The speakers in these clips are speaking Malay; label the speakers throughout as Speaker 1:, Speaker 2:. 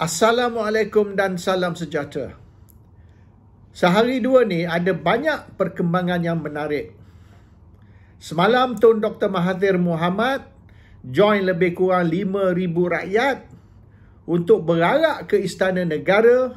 Speaker 1: Assalamualaikum dan salam sejahtera. Sehari dua ni ada banyak perkembangan yang menarik. Semalam Tun Dr. Mahathir Muhammad join lebih kurang 5,000 rakyat untuk berarak ke Istana Negara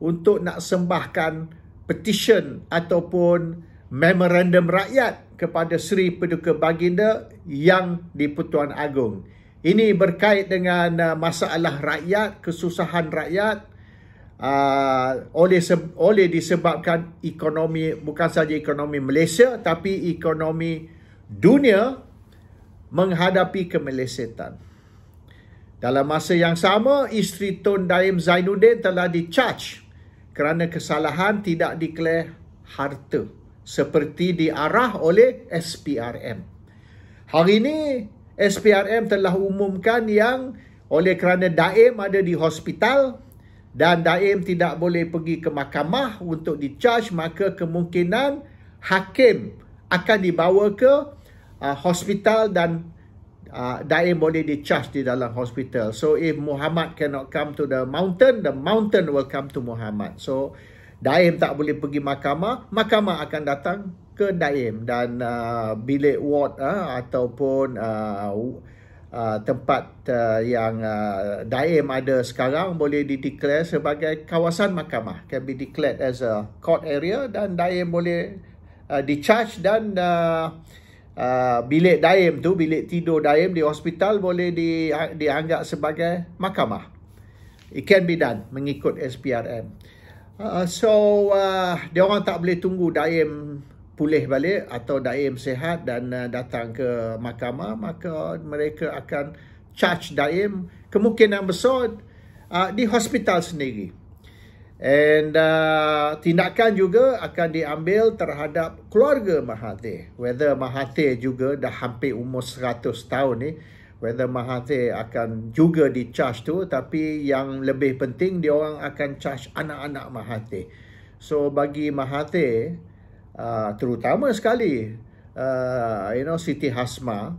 Speaker 1: untuk nak sembahkan petition ataupun memorandum rakyat kepada Sri Paduka Baginda yang di Pertuan Agong. Ini berkait dengan uh, masalah rakyat, kesusahan rakyat uh, oleh oleh disebabkan ekonomi bukan saja ekonomi Malaysia tapi ekonomi dunia menghadapi kemelesetan. Dalam masa yang sama, isteri Tun Daim Zainuddin telah dicharge kerana kesalahan tidak declare harta seperti diarah oleh SPRM. Hari ini, SPRM telah umumkan yang oleh kerana Daim ada di hospital dan Daim tidak boleh pergi ke mahkamah untuk di-charge maka kemungkinan hakim akan dibawa ke uh, hospital dan uh, Daim boleh di-charge di dalam hospital. So if Muhammad cannot come to the mountain, the mountain will come to Muhammad. So Daim tak boleh pergi mahkamah, mahkamah akan datang ke Naim dan uh, bilik ward uh, ataupun uh, uh, tempat uh, yang uh, Naim ada sekarang boleh dideklar sebagai kawasan mahkamah can be declared as a court area dan Naim boleh uh, discharge dan uh, Uh, bilik daim tu, bilik tidur daim di hospital boleh di, dianggap sebagai mahkamah. It can be done mengikut SPRM. Uh, so, uh, dia orang tak boleh tunggu daim pulih balik atau daim sehat dan uh, datang ke mahkamah maka mereka akan charge daim kemungkinan besar uh, di hospital sendiri and uh, tindakan juga akan diambil terhadap keluarga Mahathir whether Mahathir juga dah hampir umur 100 tahun ni whether Mahathir akan juga di charge tu tapi yang lebih penting dia orang akan charge anak-anak Mahathir so bagi Mahathir Ah, terutama sekali uh, you know Siti Hasma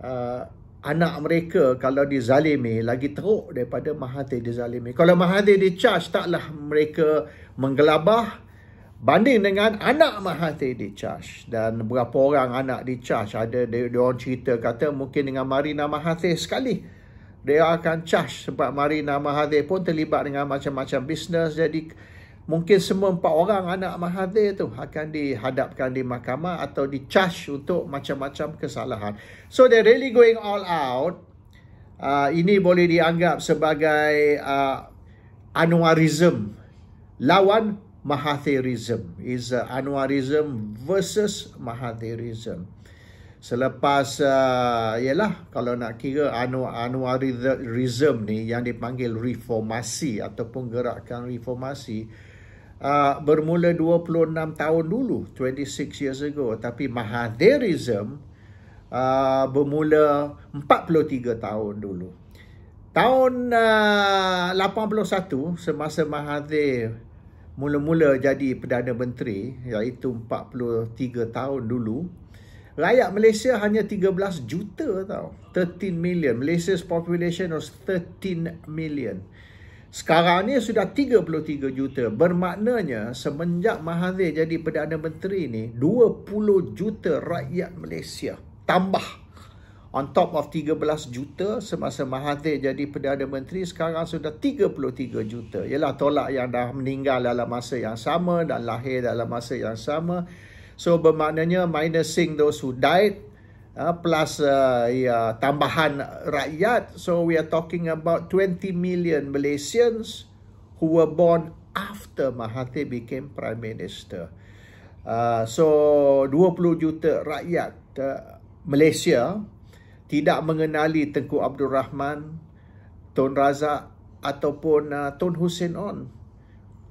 Speaker 1: uh, anak mereka kalau dizalimi lagi teruk daripada Mahathir dizalimi kalau Mahathir di charge taklah mereka menggelabah banding dengan anak Mahathir di charge dan beberapa orang anak di charge ada dia, dia orang cerita kata mungkin dengan Marina Mahathir sekali dia akan charge sebab Marina Mahathir pun terlibat dengan macam-macam bisnes jadi mungkin semua empat orang anak Mahathir tu akan dihadapkan di mahkamah atau di charge untuk macam-macam kesalahan. So they really going all out. Uh, ini boleh dianggap sebagai uh, ah, Anwarism lawan Mahathirism. Is uh, Anwarism versus Mahathirism. Selepas uh, ah, yalah kalau nak kira Anwarism ni yang dipanggil reformasi ataupun gerakan reformasi uh, bermula 26 tahun dulu 26 years ago tapi Mahathirism uh, ah, bermula 43 tahun dulu tahun ah, uh, 81 semasa Mahathir mula-mula jadi Perdana Menteri iaitu 43 tahun dulu rakyat Malaysia hanya 13 juta tau 13 million Malaysia's population was 13 million sekarang ni sudah 33 juta. Bermaknanya semenjak Mahathir jadi Perdana Menteri ni 20 juta rakyat Malaysia tambah on top of 13 juta semasa Mahathir jadi Perdana Menteri sekarang sudah 33 juta. Ialah tolak yang dah meninggal dalam masa yang sama dan lahir dalam masa yang sama. So bermaknanya minusing those who died Ah, plus uh, ya tambahan rakyat so we are talking about 20 million Malaysians who were born after Mahathir became prime minister uh, so 20 juta rakyat uh, Malaysia tidak mengenali Tengku Abdul Rahman Tun Razak ataupun uh, Tun Hussein On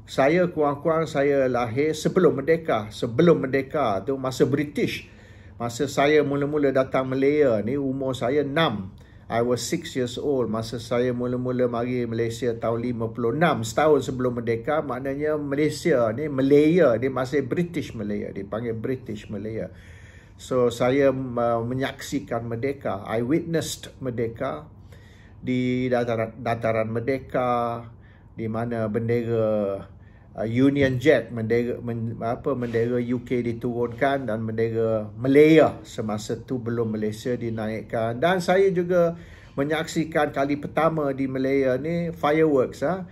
Speaker 1: saya kurang-kurang saya lahir sebelum merdeka sebelum merdeka tu masa British Masa saya mula-mula datang Malaysia ni umur saya 6. I was 6 years old masa saya mula-mula mari Malaysia tahun 56 setahun sebelum merdeka maknanya Malaysia ni Malaysia ni masih British Malaysia, dipanggil British Malaysia. So saya uh, menyaksikan merdeka. I witnessed merdeka di dataran dataran merdeka di mana bendera Uh, Union Jet mendera men, apa bendera UK diturunkan dan bendera Malaysia semasa tu belum Malaysia dinaikkan dan saya juga menyaksikan kali pertama di Malaysia ni fireworks ah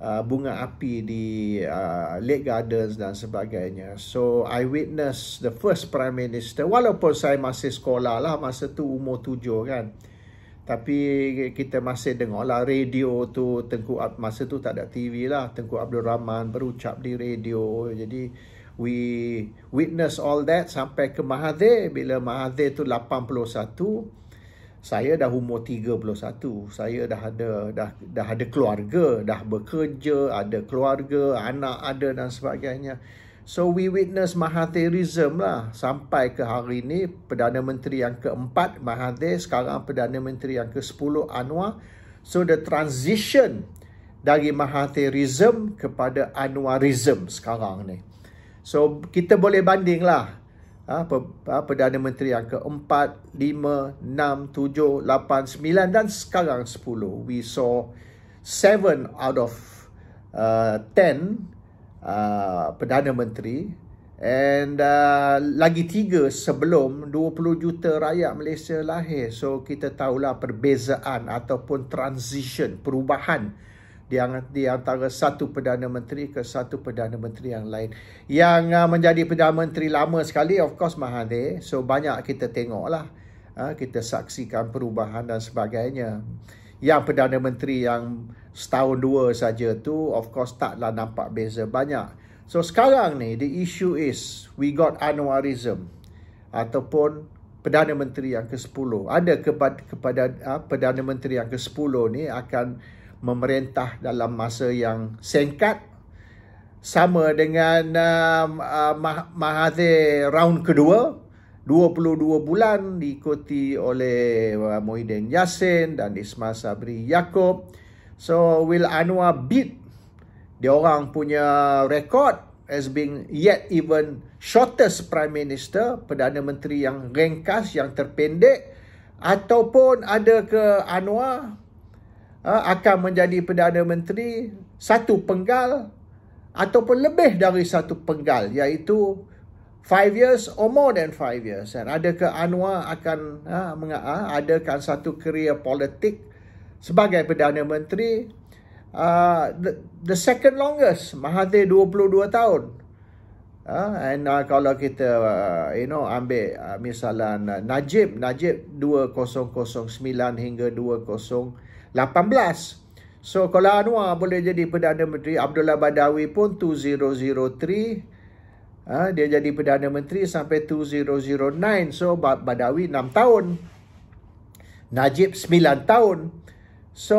Speaker 1: ha? uh, bunga api di uh, Lake Gardens dan sebagainya so I witness the first prime minister walaupun saya masih sekolah lah masa tu umur tujuh kan uh, tapi kita masih dengar lah radio tu Tengku Abdul masa tu tak ada TV lah Tengku Abdul Rahman berucap di radio Jadi we witness all that sampai ke Mahathir Bila Mahathir tu 81 saya dah umur 31. Saya dah ada dah dah ada keluarga, dah bekerja, ada keluarga, anak ada dan sebagainya. So we witness Mahathirism lah sampai ke hari ini Perdana Menteri yang keempat Mahathir sekarang Perdana Menteri yang ke-10 Anwar. So the transition dari Mahathirism kepada Anwarism sekarang ni. So kita boleh banding lah ha, ha Perdana Menteri yang ke-4, 5, 6, 7, 8, 9 dan sekarang 10. We saw 7 out of 10 uh, uh, Perdana Menteri and uh, lagi tiga sebelum 20 juta rakyat Malaysia lahir so kita tahulah perbezaan ataupun transition perubahan di antara satu Perdana Menteri ke satu Perdana Menteri yang lain yang uh, menjadi Perdana Menteri lama sekali of course Mahathir so banyak kita tengoklah, uh, kita saksikan perubahan dan sebagainya yang Perdana Menteri yang setahun dua saja tu of course taklah nampak beza banyak. So sekarang ni the issue is we got Anwarism ataupun Perdana Menteri yang ke-10. Ada kepada, kepada uh, Perdana Menteri yang ke-10 ni akan memerintah dalam masa yang singkat sama dengan uh, uh, Mahathir round kedua 22 bulan diikuti oleh uh, Muhyiddin Yassin dan Ismail Sabri Yaakob. So will Anwar beat dia orang punya rekod as being yet even shortest prime minister, perdana menteri yang ringkas, yang terpendek ataupun ada ke Anwar uh, akan menjadi perdana menteri satu penggal ataupun lebih dari satu penggal iaitu 5 years or more than 5 years kan adakah Anwar akan ha, meng- ha, adakan satu kerja politik sebagai perdana menteri uh, the, the second longest Mahathir 22 tahun ha, and uh, kalau kita uh, you know ambil uh, misalnya uh, Najib Najib 2009 hingga 2018 so kalau Anwar boleh jadi perdana menteri Abdullah Badawi pun 2003 Ha, dia jadi Perdana Menteri sampai 2009. So, Badawi 6 tahun. Najib 9 tahun. So,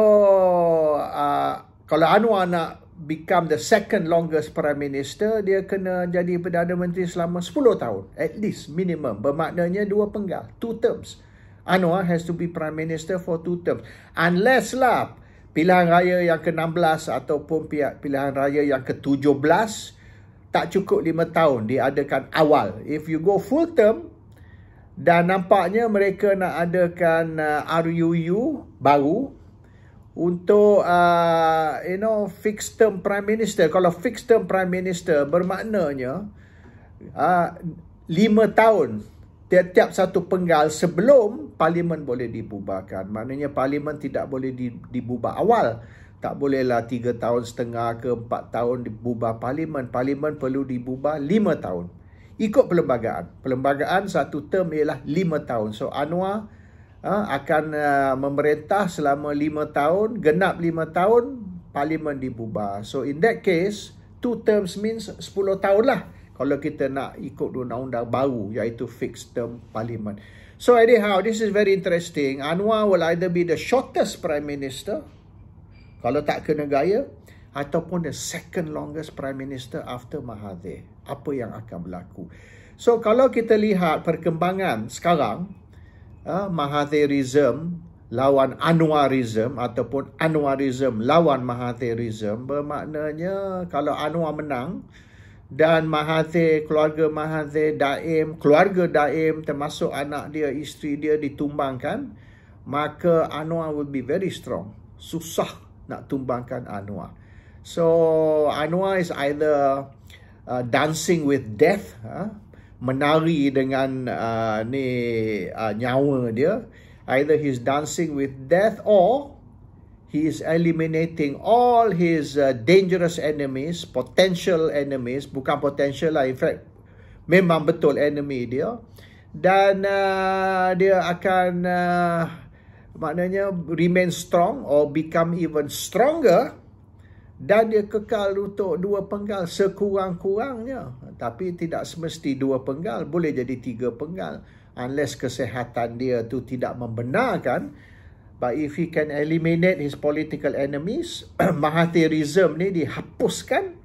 Speaker 1: uh, kalau Anwar nak become the second longest Prime Minister, dia kena jadi Perdana Menteri selama 10 tahun. At least, minimum. Bermaknanya dua penggal. Two terms. Anwar has to be Prime Minister for two terms. Unless lah, pilihan raya yang ke-16 ataupun pilihan raya yang ke-17, tak cukup 5 tahun diadakan awal. If you go full term dan nampaknya mereka nak adakan uh, RUU baru untuk uh, you know fixed term prime minister. Kalau fixed term prime minister bermaknanya uh, 5 tahun tiap-tiap satu penggal sebelum parlimen boleh dibubarkan. Maknanya parlimen tidak boleh dibubar awal tak bolehlah 3 tahun setengah ke 4 tahun dibubah parlimen. Parlimen perlu dibubah 5 tahun. Ikut perlembagaan. Perlembagaan satu term ialah 5 tahun. So Anwar ha, akan uh, memerintah selama 5 tahun. Genap 5 tahun, parlimen dibubah. So in that case, two terms means 10 tahun lah. Kalau kita nak ikut undang-undang baru iaitu fixed term parlimen. So anyhow, this is very interesting. Anwar will either be the shortest prime minister kalau tak kena gaya ataupun the second longest prime minister after Mahathir. Apa yang akan berlaku? So kalau kita lihat perkembangan sekarang uh, ah, Mahathirism lawan Anwarism ataupun Anwarism lawan Mahathirism bermaknanya kalau Anwar menang dan Mahathir, keluarga Mahathir, Daim, keluarga Daim termasuk anak dia, isteri dia ditumbangkan, maka Anwar will be very strong. Susah nak tumbangkan Anwar. So Anwar is either uh, dancing with death, uh, menari dengan uh, ni uh, nyawa dia. Either he's dancing with death or he is eliminating all his uh, dangerous enemies, potential enemies, bukan potential lah. In fact, memang betul enemy dia. Dan uh, dia akan uh, maknanya remain strong or become even stronger dan dia kekal untuk dua penggal sekurang-kurangnya tapi tidak semesti dua penggal boleh jadi tiga penggal unless kesehatan dia tu tidak membenarkan but if he can eliminate his political enemies Mahathirism ni dihapuskan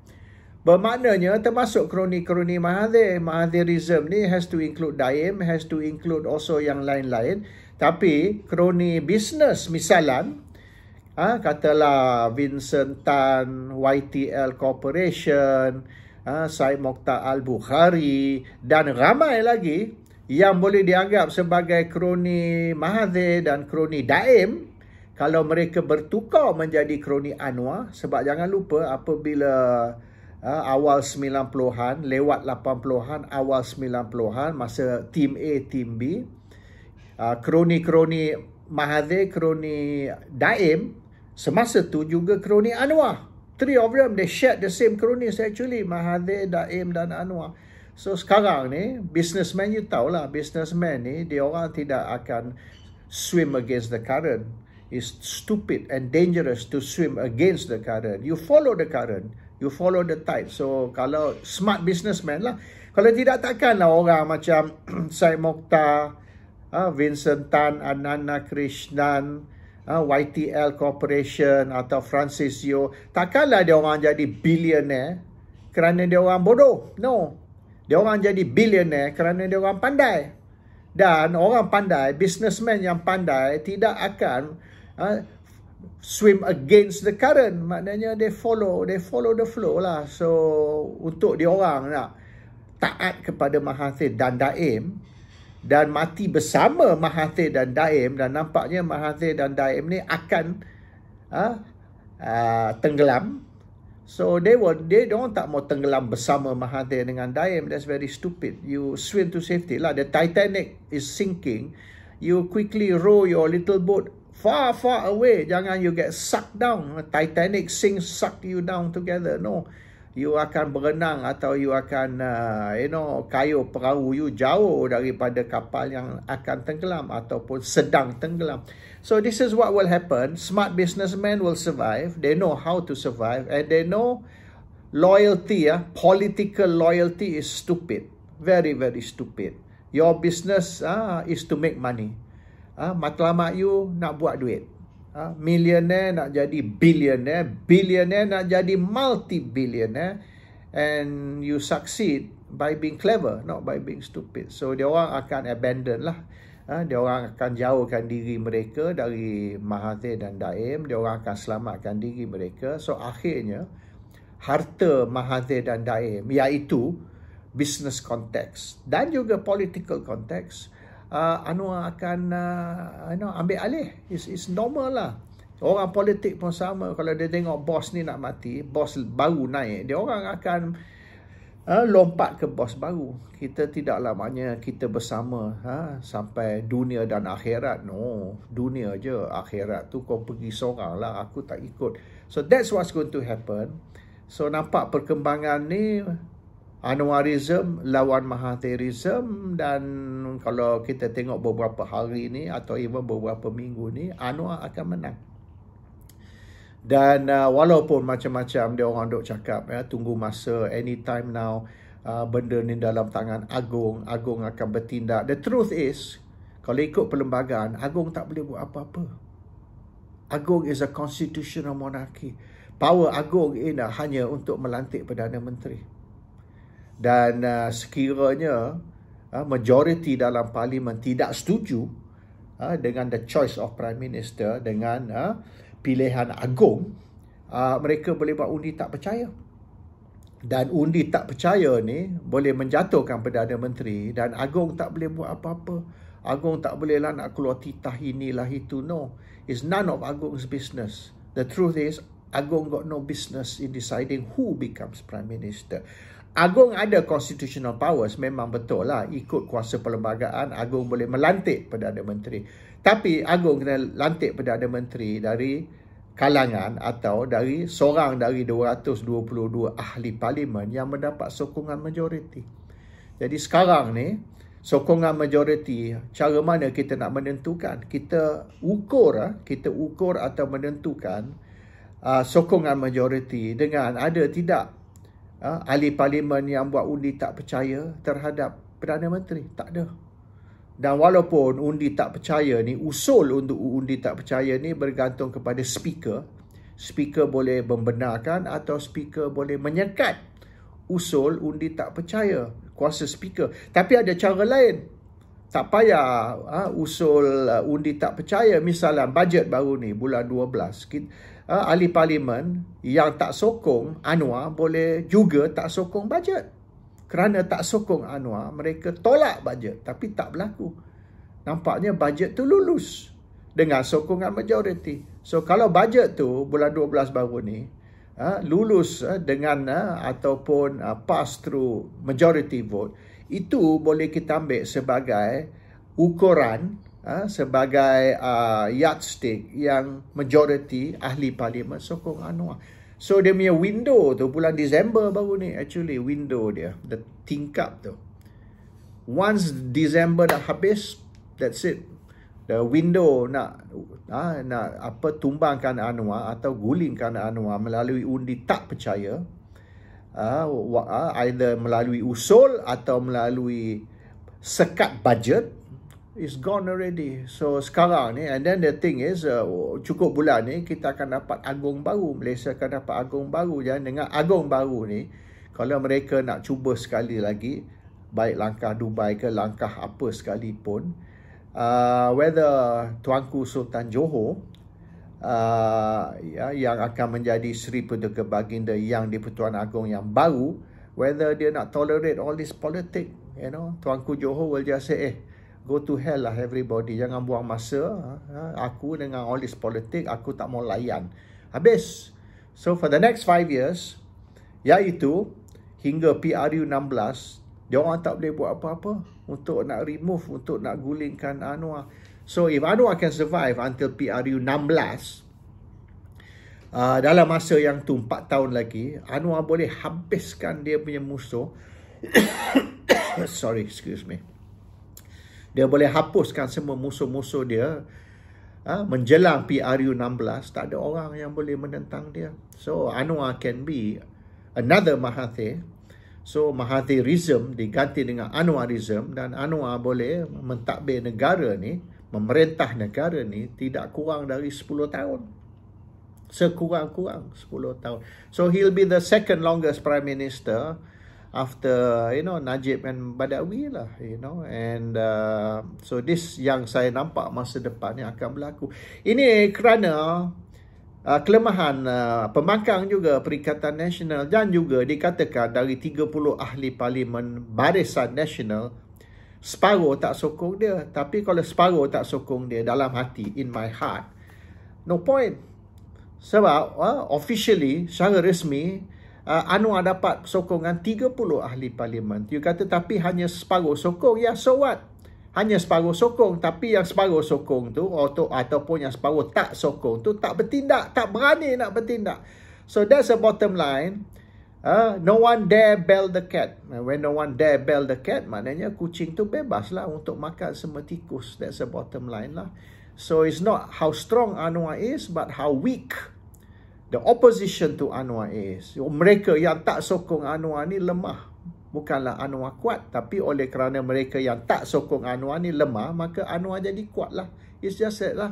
Speaker 1: bermaknanya termasuk kroni-kroni Mahathir Mahathirism ni has to include Daim has to include also yang lain-lain tapi kroni bisnes misalan, ha, katalah Vincent Tan, YTL Corporation, ha, Syed Mokhtar Al-Bukhari dan ramai lagi yang boleh dianggap sebagai kroni Mahathir dan kroni Daim kalau mereka bertukar menjadi kroni Anwar sebab jangan lupa apabila ha, awal 90-an, lewat 80-an, awal 90-an masa team A, team B, Ah, kroni-kroni Mahathir, kroni Daim, semasa tu juga kroni Anwar. Three of them, they shared the same cronies actually, Mahathir, Daim dan Anwar. So sekarang ni, businessman you lah businessman ni, dia orang tidak akan swim against the current. It's stupid and dangerous to swim against the current. You follow the current, you follow the tide. So kalau smart businessman lah, kalau tidak takkan lah orang macam Syed Mokhtar, Ah, Vincent Tan, Anana Krishnan, ah, YTL Corporation atau Francis Yeo. Takkanlah dia orang jadi billionaire kerana dia orang bodoh. No. Dia orang jadi billionaire kerana dia orang pandai. Dan orang pandai, businessman yang pandai tidak akan uh, swim against the current. Maknanya they follow, they follow the flow lah. So untuk dia orang nak taat kepada Mahathir dan Daim, dan mati bersama Mahathir dan Daim dan nampaknya Mahathir dan Daim ni akan uh, uh, tenggelam so they were they don't tak mau tenggelam bersama Mahathir dengan Daim that's very stupid you swim to safety lah the titanic is sinking you quickly row your little boat far far away jangan you get sucked down titanic sink suck you down together no you akan berenang atau you akan uh, you know kayu perahu you jauh daripada kapal yang akan tenggelam ataupun sedang tenggelam. So this is what will happen. Smart businessmen will survive. They know how to survive and they know loyalty ya, uh, political loyalty is stupid. Very very stupid. Your business uh, is to make money. Ah uh, matlamat you nak buat duit. Ha? Millionaire nak jadi billionaire. Billionaire nak jadi multi-billionaire. And you succeed by being clever, not by being stupid. So, dia orang akan abandon lah. Ha? Dia orang akan jauhkan diri mereka dari Mahathir dan Daim. Dia orang akan selamatkan diri mereka. So, akhirnya, harta Mahathir dan Daim, iaitu business context dan juga political context, uh, ah, Anwar akan uh, ah, you know, ambil alih. It's, it's normal lah. Orang politik pun sama. Kalau dia tengok bos ni nak mati, bos baru naik, dia orang akan uh, lompat ke bos baru. Kita tidak lamanya kita bersama ha, sampai dunia dan akhirat. No, dunia je. Akhirat tu kau pergi seorang lah. Aku tak ikut. So that's what's going to happen. So nampak perkembangan ni Anwarism lawan Mahathirism dan kalau kita tengok beberapa hari ini atau even beberapa minggu ini Anwar akan menang. Dan uh, walaupun macam-macam dia orang dok cakap ya tunggu masa anytime now uh, benda ni dalam tangan Agong Agong akan bertindak. The truth is kalau ikut perlembagaan Agong tak boleh buat apa-apa. Agong is a constitutional monarchy. Power Agong ini hanya untuk melantik perdana menteri dan uh, sekiranya uh, majoriti dalam parlimen tidak setuju uh, dengan the choice of prime minister dengan uh, pilihan agung uh, mereka boleh buat undi tak percaya dan undi tak percaya ni boleh menjatuhkan perdana menteri dan agong tak boleh buat apa-apa Agong tak bolehlah nak keluar titah inilah itu no it's none of agong's business the truth is agong got no business in deciding who becomes prime minister Agung ada constitutional powers memang betul lah ikut kuasa perlembagaan Agung boleh melantik Perdana Menteri tapi Agung kena lantik Perdana Menteri dari kalangan atau dari seorang dari 222 ahli parlimen yang mendapat sokongan majoriti. Jadi sekarang ni sokongan majoriti cara mana kita nak menentukan? Kita ukur ah kita ukur atau menentukan uh, sokongan majoriti dengan ada tidak Ha, ahli parlimen yang buat undi tak percaya terhadap Perdana Menteri. Tak ada. Dan walaupun undi tak percaya ni, usul untuk undi tak percaya ni bergantung kepada speaker. Speaker boleh membenarkan atau speaker boleh menyekat usul undi tak percaya kuasa speaker. Tapi ada cara lain. Tak payah ha, usul uh, undi tak percaya. Misalnya bajet baru ni, bulan 12. Kita, uh, ahli parlimen yang tak sokong Anwar boleh juga tak sokong bajet. Kerana tak sokong Anwar, mereka tolak bajet tapi tak berlaku. Nampaknya bajet tu lulus dengan sokongan majoriti. So kalau bajet tu bulan 12 baru ni uh, lulus uh, dengan uh, ataupun uh, pass through majority vote, itu boleh kita ambil sebagai ukuran uh, sebagai uh, yardstick yang majority ahli parlimen sokong Anwar. So dia punya window tu bulan Disember baru ni actually window dia the tingkap tu. Once Disember dah habis that's it. The window nak uh, nak apa tumbangkan Anwar atau gulingkan Anwar melalui undi tak percaya uh, either melalui usul atau melalui sekat bajet is gone already. So sekarang ni and then the thing is uh, cukup bulan ni kita akan dapat agung baru. Malaysia akan dapat agung baru dan ya. dengan agung baru ni kalau mereka nak cuba sekali lagi baik langkah Dubai ke langkah apa sekalipun uh, whether Tuanku Sultan Johor uh, ya, yang akan menjadi Sri Perdeka Baginda yang di-Pertuan Agong yang baru whether dia nak tolerate all this politics you know Tuanku Johor will just say eh go to hell lah everybody. Jangan buang masa. Ha, ha. Aku dengan all this politik, aku tak mau layan. Habis. So for the next five years, iaitu hingga PRU 16, dia orang tak boleh buat apa-apa untuk nak remove, untuk nak gulingkan Anwar. So if Anwar can survive until PRU 16, Uh, dalam masa yang tu 4 tahun lagi Anwar boleh habiskan dia punya musuh Sorry excuse me dia boleh hapuskan semua musuh-musuh dia ha, menjelang PRU 16 tak ada orang yang boleh menentang dia so Anwar can be another Mahathir so Mahathirism diganti dengan Anwarism dan Anwar boleh mentadbir negara ni memerintah negara ni tidak kurang dari 10 tahun sekurang-kurang 10 tahun so he'll be the second longest prime minister after you know Najib and Badawi lah you know and uh, so this yang saya nampak masa depan yang akan berlaku ini kerana uh, kelemahan uh, pembangkang juga Perikatan Nasional dan juga dikatakan dari 30 ahli parlimen Barisan Nasional separuh tak sokong dia tapi kalau separuh tak sokong dia dalam hati in my heart no point sebab uh, officially secara resmi uh, ah, Anwar dapat sokongan 30 ahli parlimen. dia kata tapi hanya separuh sokong. Ya, so what? Hanya separuh sokong. Tapi yang separuh sokong tu atau, ataupun yang separuh tak sokong tu tak bertindak. Tak berani nak bertindak. So that's the bottom line. Uh, no one dare bell the cat. Ah, when no one dare bell the cat, maknanya kucing tu bebas lah untuk makan semua tikus. That's the bottom line lah. So it's not how strong Anwar is, but how weak uh, the opposition to Anwar is mereka yang tak sokong Anwar ni lemah bukanlah Anwar kuat tapi oleh kerana mereka yang tak sokong Anwar ni lemah maka Anwar jadi kuatlah it's just that lah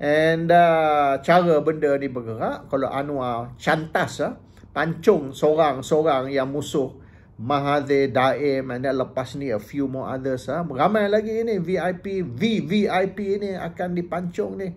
Speaker 1: and uh, cara benda ni bergerak kalau Anwar cantas uh, pancung seorang-seorang yang musuh Mahathir, Daim and then lepas ni a few more others uh, ramai lagi ni VIP VVIP ni akan dipancung ni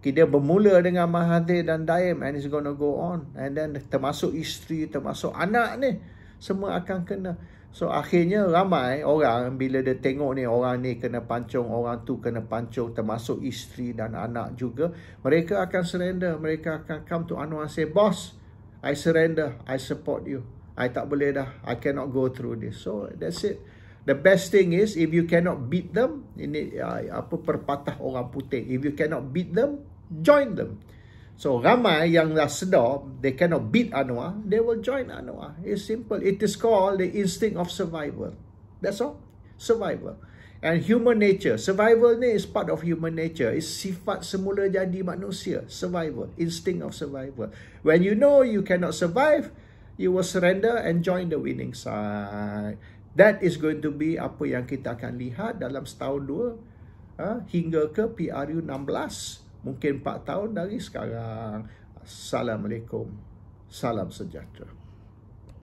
Speaker 1: kita bermula dengan Mahathir dan Daim and it's gonna go on. And then termasuk isteri, termasuk anak ni. Semua akan kena. So akhirnya ramai orang bila dia tengok ni orang ni kena pancung, orang tu kena pancung termasuk isteri dan anak juga. Mereka akan surrender. Mereka akan come to Anwar say, Boss, I surrender. I support you. I tak boleh dah. I cannot go through this. So that's it. The best thing is if you cannot beat them, ini uh, apa perpatah orang putih. If you cannot beat them, join them. So ramai yang dah sedar, they cannot beat Anwar, they will join Anwar. It's simple. It is called the instinct of survival. That's all. Survival. And human nature. Survival ni is part of human nature. It's sifat semula jadi manusia. Survival. Instinct of survival. When you know you cannot survive, you will surrender and join the winning side. That is going to be apa yang kita akan lihat dalam setahun dua uh, hingga ke PRU 16. Mungkin 4 tahun dari sekarang. Assalamualaikum. Salam sejahtera.